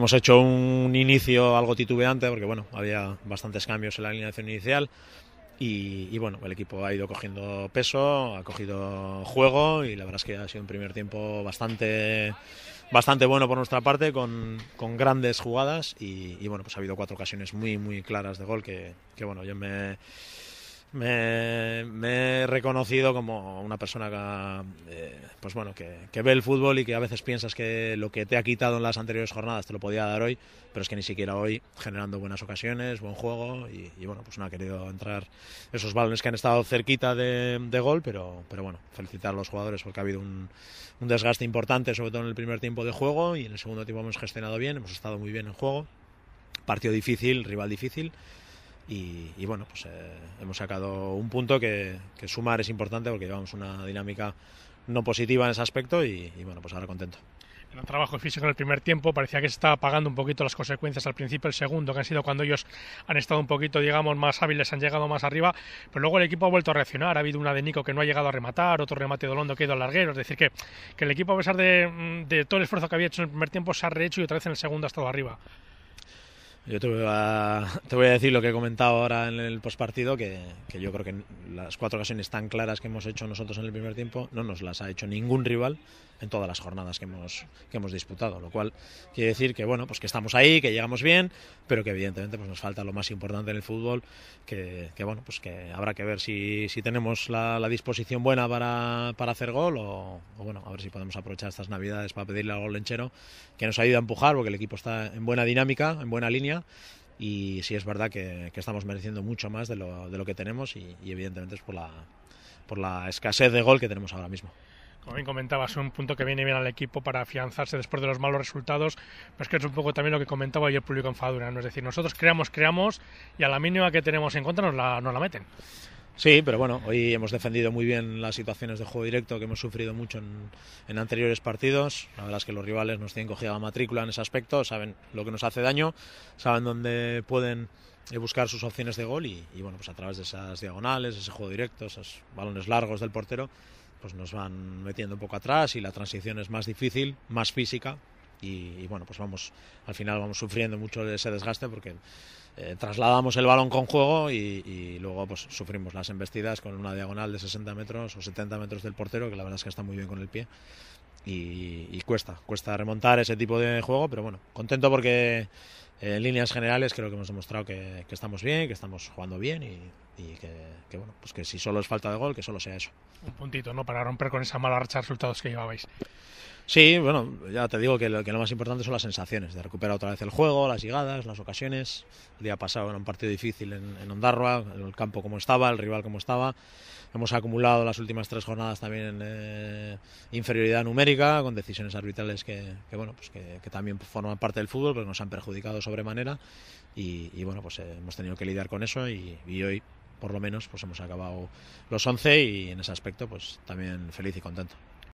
Hemos hecho un inicio algo titubeante porque bueno, había bastantes cambios en la alineación inicial y, bueno, el equipo ha ido cogiendo peso, ha cogido juego y la verdad es que ha sido un primer tiempo bastante, bastante bueno por nuestra parte con, grandes jugadas y, bueno, pues ha habido cuatro ocasiones muy, muy claras de gol que, bueno, yo me... Me, he reconocido como una persona que, eh, ha... Pues bueno, que, ve el fútbol y que a veces piensas que lo que te ha quitado en las anteriores jornadas te lo podía dar hoy, pero es que ni siquiera hoy, generando buenas ocasiones, buen juego y, bueno, pues no ha querido entrar esos balones que han estado cerquita de, gol, pero, pero bueno, felicitar a los jugadores porque ha habido un, desgaste importante, sobre todo en el primer tiempo de juego y en el segundo tiempo hemos gestionado bien, hemos estado muy bien en juego, partido difícil, rival difícil. Y, bueno, pues eh, hemos sacado un punto que, que, sumar es importante porque llevamos una dinámica no positiva en ese aspecto y, bueno, pues ahora contento en el trabajo físico en el primer tiempo, parecía que se estaba pagando un poquito las consecuencias al principio, el segundo, que han sido cuando ellos han estado un poquito, digamos, más hábiles, han llegado más arriba, pero luego el equipo ha vuelto a reaccionar, ha habido una de Nico que no ha llegado a rematar, otro remate de Olondo que ha ido al larguero, es decir, que, que el equipo a pesar de, de, todo el esfuerzo que había hecho en el primer tiempo se ha rehecho y otra vez en el segundo ha estado arriba. Yo te voy, a, te voy a decir lo que he comentado ahora en el postpartido, que, que yo creo que las cuatro ocasiones tan claras que hemos hecho nosotros en el primer tiempo no nos las ha hecho ningún rival en todas las jornadas que hemos, que hemos disputado, lo cual quiere decir que bueno, pues que estamos ahí, que llegamos bien, pero que evidentemente pues nos falta lo más importante en el fútbol, que, que bueno, pues que habrá que ver si, tenemos la, disposición buena para, hacer gol o, bueno, a ver si podemos aprovechar estas navidades para pedirle al gol lenchero que nos ayude a empujar, porque el equipo está en buena dinámica, en buena línea y sí es verdad que, estamos mereciendo mucho más de lo, que tenemos y, evidentemente es por la, por la escasez de gol que tenemos ahora mismo. Como bien comentabas, un punto que viene bien al equipo para afianzarse después de los malos resultados, pero es que es un poco también lo que comentaba ayer público en Fadura, ¿no? es decir, nosotros creamos, creamos y a la mínima que tenemos en contra nos la, nos la meten. Sí, pero bueno, hoy hemos defendido muy bien las situaciones de juego directo que hemos sufrido mucho en, anteriores partidos. La verdad es que los rivales nos tienen cogida la matrícula en ese aspecto, saben lo que nos hace daño, saben dónde pueden eh, buscar sus opciones de gol y bueno, pues a través de esas diagonales, ese juego directo, esos balones largos del portero, pues nos van metiendo un poco atrás y la transición es más difícil, más física, y, bueno, pues vamos, al final vamos sufriendo mucho ese desgaste porque eh, trasladamos el balón con juego y, luego pues sufrimos las embestidas con una diagonal de 60 metros o 70 metros del portero, que la verdad es que está muy bien con el pie. Y, cuesta, cuesta remontar ese tipo de juego, pero bueno, contento porque eh, en líneas generales creo que hemos demostrado que, estamos bien, que estamos jugando bien y, que, que, bueno, pues que si solo es falta de gol, que solo sea eso. Un puntito, ¿no? Para romper con esa mala racha de resultados que llevabais. Sí, bueno, ya te digo que lo, que lo, más importante son las sensaciones, de recuperar otra vez el juego, las llegadas, las ocasiones. El día pasado era un partido difícil en, en Ondarroa, el campo como estaba, el rival como estaba. Hemos acumulado las últimas tres jornadas también en eh, inferioridad numérica, con decisiones arbitrales que, bueno, pues que, también forman parte del fútbol, pero nos han perjudicado sobremanera. Y, bueno, pues eh, hemos tenido que lidiar con eso y, y hoy por lo menos pues hemos acabado los 11 y en ese aspecto pues también feliz y contento.